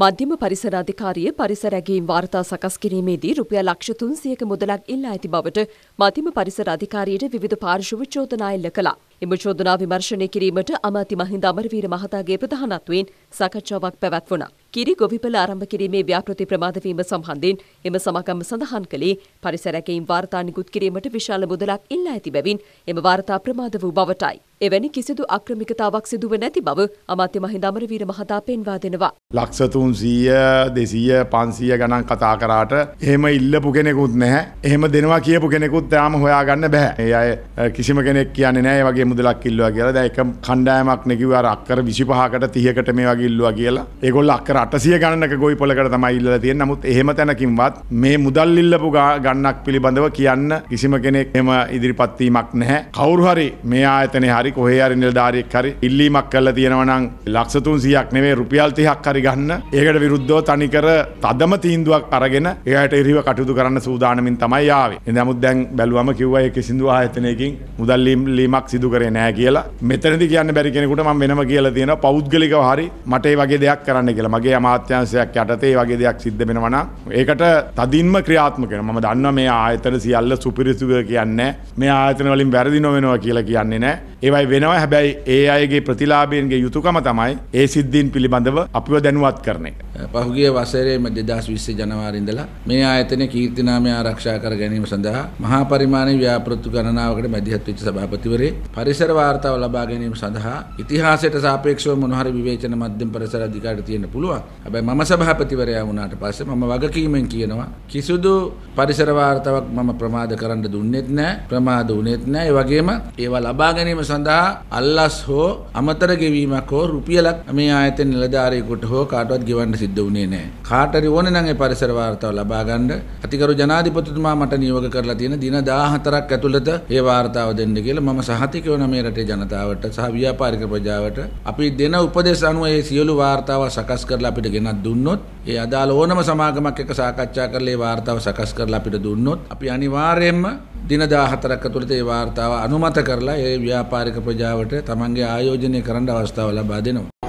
මධ්‍යම පරිසර අධිකාරිය පරිසර ඇගීම් වාර්තා සකස් කිරීමේදී රුපියල් ලක්ෂ 300ක මුදලක් ඉල්ලා ඇති බවට මධ්‍යම පරිසර අධිකාරියට විවිධ පාර්ශව චෝදනා එල්ල කළා. එම චෝදනා විමර්ශනය කිරීමට අමාත්‍ය මහින්ද අමරවීර මහතාගේ ප්‍රධානත්වයෙන් සාකච්ඡාවක් පැවැත්වුණා. කිරි ගොවිපළ ආරම්භ කිරීමේ ව්‍යාපෘති ප්‍රමාද වීම සම්බන්ධයෙන් එම සමාගම සඳහන් කළේ පරිසර රැකීම් වාර්තා නිකුත් කිරීමට විශාල මුදලක් ඉල්ලා ඇති බැවින් එම වාර්තා ප්‍රමාද වූ බවටයි. එවැනි කිසිදු අක්‍රමිකතාවක් සිදුව නැති බව අමාත්‍ය මහින්ද අමරවීර මහතා පෙන්වා දෙනවා. ලක්ෂ 300 200 500 ගණන් කතා කරාට එහෙම ඉල්ලපු කෙනෙකුත් නැහැ. එහෙම දෙනවා කියපු කෙනෙකුත් තාම හොයාගන්න බෑ. ඒ අය කිසිම කෙනෙක් කියන්නේ නැහැ මේ වගේ මුදලක් ඉල්ලුවා කියලා. දැන් එක කණ්ඩායමක් නෙකිව අර අක්කර 25කට 30කට මේ වගේ ඉල්ලුවා කියලා. ඒගොල්ලෝ අක්කර අටසිය ගණනක ගොයි පොලකට තමයි ඉල්ල තියෙන නමුත් එහෙම තැනකින්වත් මේ මුදල් ඉල්ලපු ගන්නක් පිළිබඳව කියන්න කිසිම කෙනෙක් එම ඉදිරිපත්වීමක් නැහැ කවුරු හරි මේ ආයතනය හරි කොහේ හරි නිලධාරියෙක් හරි ඉල්ලීමක් කරලා තියෙනවා නම් ලක්ෂ 300ක් නෙවෙයි රුපියල් 30ක් හරි ගන්න ඒකට විරුද්ධව තනිකර තදම තීන්දුවක් අරගෙන එයාට එරිව කටයුතු කරන්න සූදානමින් තමයි ආවේ නමුත් දැන් බැලුවම කිව්වා ඒ කිසිඳු ආයතනයකින් මුදල් ඉල්ලීමක් සිදු කරේ නැහැ කියලා මෙතනදී කියන්න බැරි කෙනෙකුට මම වෙනම කියලා තියෙනවා පෞද්ගලිකව හරි මට ඒ වගේ දෙයක් කරන්න කියලා මගේ රටේ අමාත්‍යංශයක් යටතේ වගේ දෙයක් සිද්ධ වෙනවන ඒකට තදින්ම ක්‍රියාත්මකෙන මම දන්න මේ ආයතන සියල්ල සුපිරිසුද කියන්නේ මේ ආයතන වලින් වැරදි නොවෙනවා කියලා කියන්නේ නෑ ඒවයි වෙනවා හැබැයි ඒ අයගේ ප්‍රතිලාභයන්ගේ යුතුකම තමයි ඒ සිද්ධීන් පිළිබඳව අපිව දැනුවත් කරන එක. පහුගිය වසරේම 2020 ජනවාරි ඉඳලා මේ ආයතනයේ කීර්ති නාමය ආරක්ෂා කර ගැනීම සඳහා මහා පරිමාණයේ ව්‍යාපෘති ගණනාවකට මැදිහත් වෙච්ච සභාපතිවරේ පරිසර වාර්තාව ලබා ගැනීම සඳහා ඉතිහාසයට සාපේක්ෂව මොන හරි විවේචන මධ්‍යම පරිසර අධිකාරියට තියෙන්න පුළුවන්. හැබැයි මම සභාපතිවරයා වුණාට පස්සේ මම වගකීමෙන් කියනවා කිසිදු පරිසර වාර්තාවක් මම ප්‍රමාද කරන්න දුන්නේත් නැහැ, ප්‍රමාද වුණේත් නැහැ. ඒ වගේම ඒවා ලබා ගැනීම සඳහා අල්ලස් හෝ අමතර ගෙවීමක් හෝ රුපියලක් මේ ආයතන නිලධාරියෙකුට හෝ කාටවත් ගෙවන්න සිද්ධ වුණේ නැහැ. කාටරි ඕන නම් ඒ පරිසර වාර්තාව ලබා ගන්න අතිගරු ජනාධිපතිතුමා මට නියෝග කරලා තියෙන දින 14ක් ඇතුළත ඒ වාර්තාව දෙන්න කියලා මම සහතිකව වන මේ රටේ ජනතාවට සහ ව්‍යාපාරික ප්‍රජාවට අපි දෙන උපදෙස් අනුව මේ සියලු වාර්තාව සකස් කරලා අපිට ගෙනත් දුන්නොත් ඒ අදාළ ඕනම සමාගමක් එක්ක සාකච්ඡා කරලා ඒ වාර්තාව සකස් කරලා අපිට දුන්නොත් අපි අනිවාර්යයෙන්ම දිනදා හතරක් ඇතුළත ඒ වාර්තාව අනුමත කරලා ඒ ව්‍යාපාරික ප්‍රජාවට තමන්ගේ ආයෝජනය කරන්න අවස්ථාව ලබා දෙනවා.